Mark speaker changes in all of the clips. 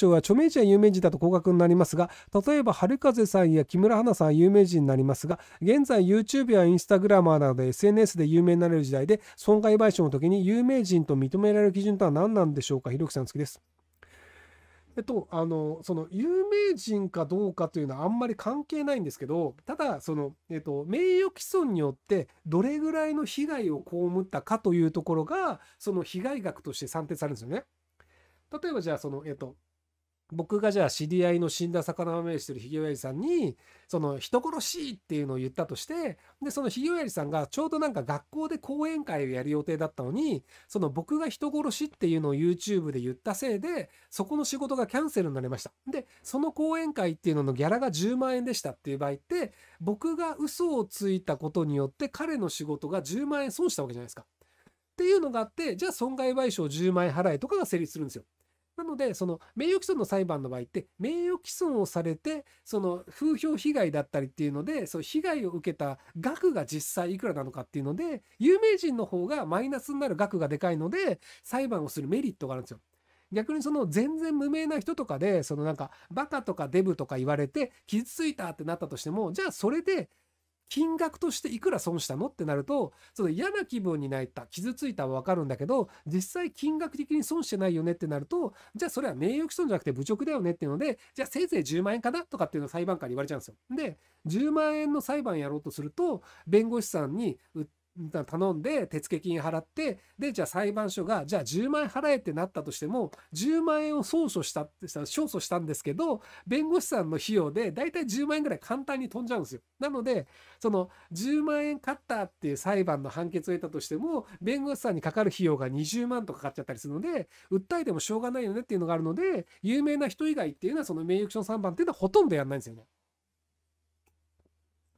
Speaker 1: 長は著名人や有名人だと高額になりますが例えば春風さんや木村花さんは有名人になりますが現在 YouTube や Instagram などで SNS で有名になれる時代で損害賠償の時に有名人と認められる基準とは何なんでしょうかひろきさん好きです。えっと、あのその有名人かどうかというのはあんまり関係ないんですけどただその、えっと、名誉毀損によってどれぐらいの被害を被ったかというところがその被害額として算定されるんですよね。例えばじゃあその、えっと、僕がじゃあ知り合いの死んだ魚を愛してるひげおやじさんに、その人殺しっていうのを言ったとして、で、そのひげおやじさんがちょうどなんか学校で講演会をやる予定だったのに、その僕が人殺しっていうのを YouTube で言ったせいで、そこの仕事がキャンセルになりました。で、その講演会っていうののギャラが10万円でしたっていう場合って、僕が嘘をついたことによって彼の仕事が10万円損したわけじゃないですか。っていうのがあって、じゃあ損害賠償10万円払いとかが成立するんですよ。ので、その名誉毀損の裁判の場合って、名誉毀損をされて、その風評被害だったりっていうので、その被害を受けた額が実際いくらなのかっていうので、有名人の方がマイナスになる額がでかいので、裁判をするメリットがあるんですよ。逆にその全然無名な人とかで、そのなんかバカとかデブとか言われて傷ついたってなったとしても、じゃあそれで金額としていくら損したのってなると、その嫌な気分になった、傷ついたはわかるんだけど、実際金額的に損してないよねってなると、じゃあそれは名誉毀損じゃなくて侮辱だよねっていうので、じゃあせいぜい10万円かなとかっていうのを裁判官に言われちゃうんですよ。で、10万円の裁判やろうとすると、弁護士さんに訴頼んで手付金払ってでじゃあ裁判所がじゃあ10万円払えってなったとしても10万円を勝訴したって勝訴したんですけど弁護士さんの費用でだいたい10万円ぐらい簡単に飛んじゃうんですよなのでその10万円勝ったっていう裁判の判決を得たとしても弁護士さんにかかる費用が20万とかかっちゃったりするので訴えてもしょうがないよねっていうのがあるので有名な人以外っていうのはその名誉毀3番っていうのはほとんどやんないんですよね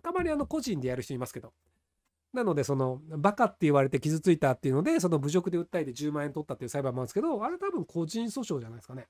Speaker 1: たまにあの個人でやる人いますけどなので、その、バカって言われて傷ついたっていうので、その侮辱で訴えて10万円取ったっていう裁判もあるんですけど、あれ多分個人訴訟じゃないですかね。